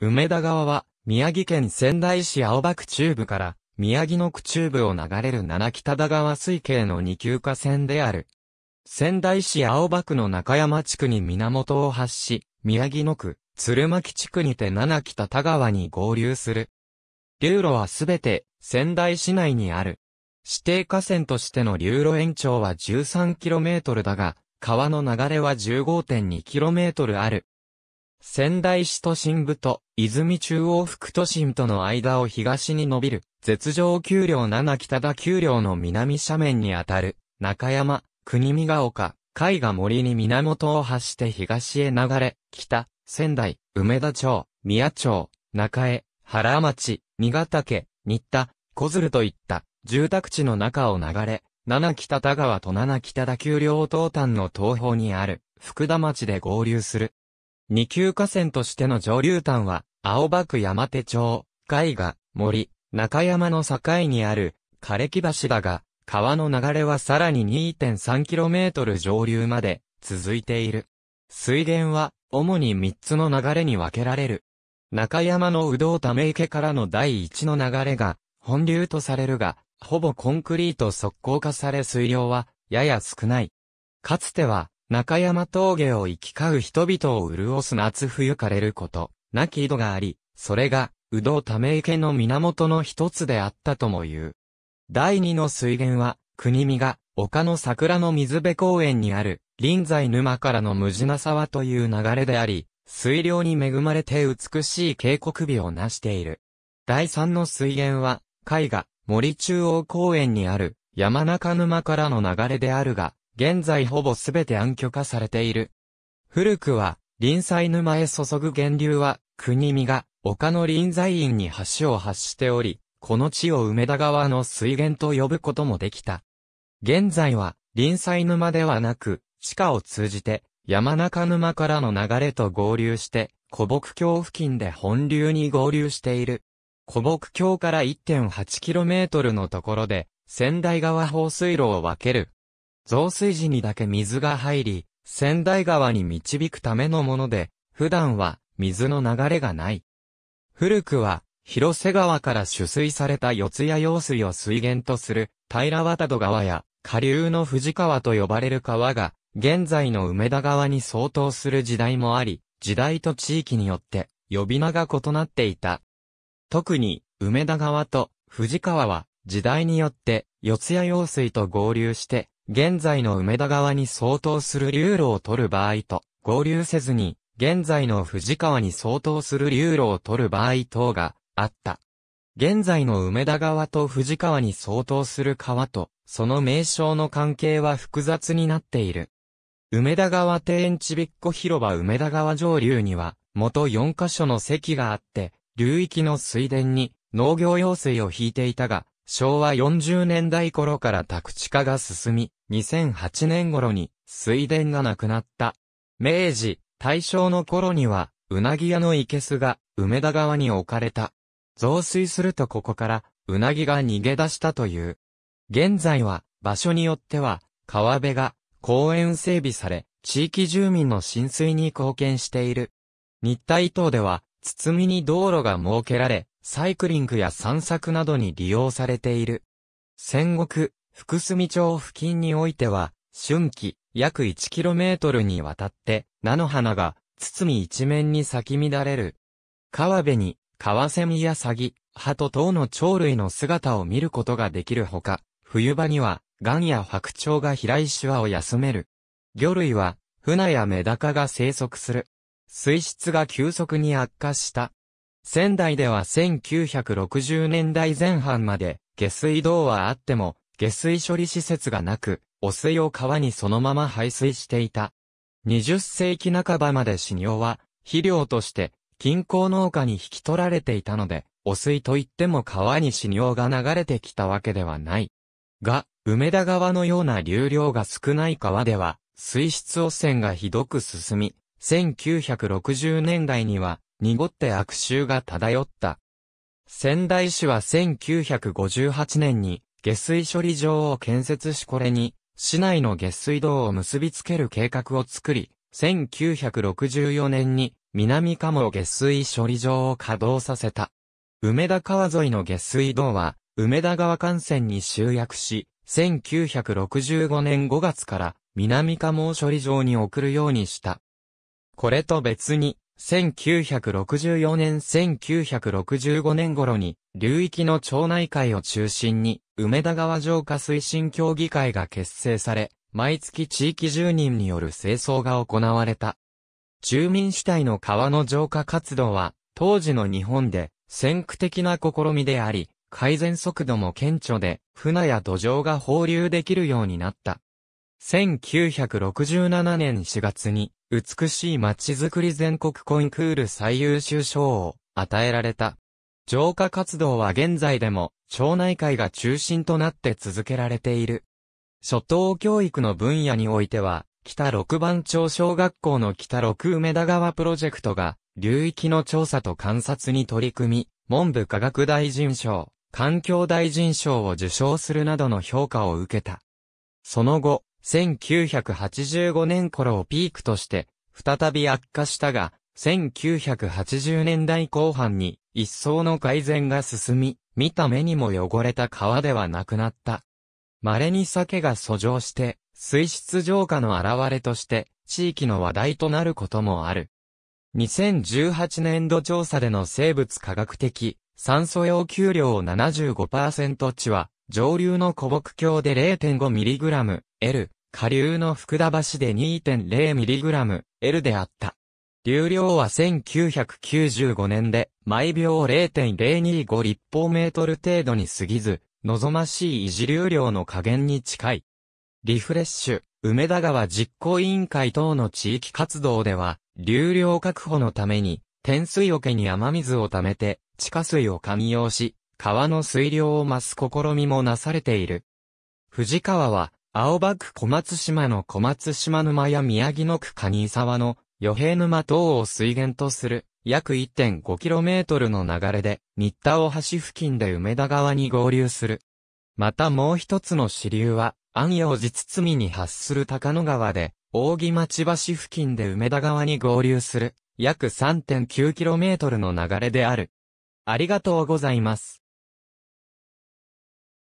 梅田川は、宮城県仙台市青葉区中部から、宮城野区中部を流れる七北田川水系の二級河川である。仙台市青葉区の中山地区に源を発し、宮城野区、鶴巻地区にて七北田川に合流する。流路はすべて仙台市内にある。指定河川としての流路延長は 13km だが、川の流れは 15.2km ある。仙台市都心部と泉中央副都心との間を東に伸びる、絶上丘陵7北田丘陵の南斜面にあたる、中山、国見が丘、海が森に源を発して東へ流れ、北、仙台、梅田町、宮町、中江、原町、新潟家、新田、小鶴といった住宅地の中を流れ、七北田川と七北田丘陵東端の東方にある福田町で合流する二級河川としての上流端は、青葉区山手町、海が、森、中山の境にある、枯木橋だが、川の流れはさらに 2.3km 上流まで続いている。水源は主に3つの流れに分けられる。中山の有働ため池からの第一の流れが本流とされるが、ほぼコンクリート速攻化され水量はやや少ない。かつては中山峠を行き交う人々を潤す夏冬枯れること、なき井戸があり、それが、うどうため池の源の一つであったとも言う。第二の水源は、国見が、丘の桜の水辺公園にある、臨済沼からの無地な沢という流れであり、水量に恵まれて美しい渓谷美を成している。第三の水源は、海が森中央公園にある、山中沼からの流れであるが、現在ほぼすべて暗渠化されている。古くは、臨済沼へ注ぐ源流は、国見が、丘の臨済院に橋を発しており、この地を梅田川の水源と呼ぶこともできた。現在は、臨済沼ではなく、地下を通じて、山中沼からの流れと合流して、古木橋付近で本流に合流している。古木橋から 1.8km のところで、仙台川放水路を分ける増水時にだけ水が入り、仙台川に導くためのもので、普段は水の流れがない。古くは、広瀬川から取水された四谷用水を水源とする、平渡戸川や、下流の富士川と呼ばれる川が、現在の梅田川に相当する時代もあり、時代と地域によって、呼び名が異なっていた。特に、梅田川と富士川は、時代によって、四谷用水と合流して、現在の梅田川に相当する流路を取る場合と、合流せずに、現在の藤川に相当する流路を取る場合等があった。現在の梅田川と藤川に相当する川と、その名称の関係は複雑になっている。梅田川庭園ちびっこ広場梅田川上流には、元4カ所の席があって、流域の水田に農業用水を引いていたが、昭和40年代頃から宅地化が進み、2008年頃に水田がなくなった。明治、大正の頃には、うなぎ屋の生けすが梅田川に置かれた。増水するとここから、うなぎが逃げ出したという。現在は、場所によっては、川辺が公園整備され、地域住民の浸水に貢献している。日体島では、包みに道路が設けられ、サイクリングや散策などに利用されている。戦国、福住町付近においては、春季、約 1km にわたって、菜の花が、包一面に咲き乱れる。川辺に、カワセミやサギ、ハト等の鳥類の姿を見ることができるほか、冬場には、ガンや白鳥が飛来シワを休める。魚類は、船やメダカが生息する。水質が急速に悪化した。仙台では1960年代前半まで、下水道はあっても、下水処理施設がなく、汚水を川にそのまま排水していた。20世紀半ばまで死尿は、肥料として、近郊農家に引き取られていたので、汚水といっても川に死尿が流れてきたわけではない。が、梅田川のような流量が少ない川では、水質汚染がひどく進み、1960年代には、濁って悪臭が漂った。仙台市は1958年に、下水処理場を建設しこれに、市内の下水道を結びつける計画を作り、1964年に南鴨下水処理場を稼働させた。梅田川沿いの下水道は、梅田川幹線に集約し、1965年5月から南鴨処理場に送るようにした。これと別に、1964年1965年頃に、流域の町内会を中心に、梅田川浄化推進協議会が結成され、毎月地域住人による清掃が行われた。住民主体の川の浄化活動は、当時の日本で先駆的な試みであり、改善速度も顕著で、船や土壌が放流できるようになった。1967年4月に、美しい街づくり全国コンクール最優秀賞を与えられた。浄化活動は現在でも町内会が中心となって続けられている。初等教育の分野においては、北六番町小学校の北六梅田川プロジェクトが、流域の調査と観察に取り組み、文部科学大臣賞、環境大臣賞を受賞するなどの評価を受けた。その後、1985年頃をピークとして、再び悪化したが、1980年代後半に一層の改善が進み、見た目にも汚れた川ではなくなった。稀に鮭が遡上して、水質浄化の現れとして、地域の話題となることもある。2018年度調査での生物科学的、酸素要求量を75%値は、上流の古木橋で 0.5mg、L、下流の福田橋で 2.0mg、L であった。流量は1995年で、毎秒0.025立方メートル程度に過ぎず、望ましい維持流量の加減に近い。リフレッシュ、梅田川実行委員会等の地域活動では、流量確保のために、天水桶に雨水を貯めて、地下水を寛用し、川の水量を増す試みもなされている。藤川は、青葉区小松島の小松島沼や宮城野区蟹沢の与平沼等を水源とする、約 1.5km の流れで、新田大橋付近で梅田川に合流する。またもう一つの支流は、安陽寺堤に発する高野川で、扇町橋付近で梅田川に合流する、約 3.9km の流れである。ありがとうございます。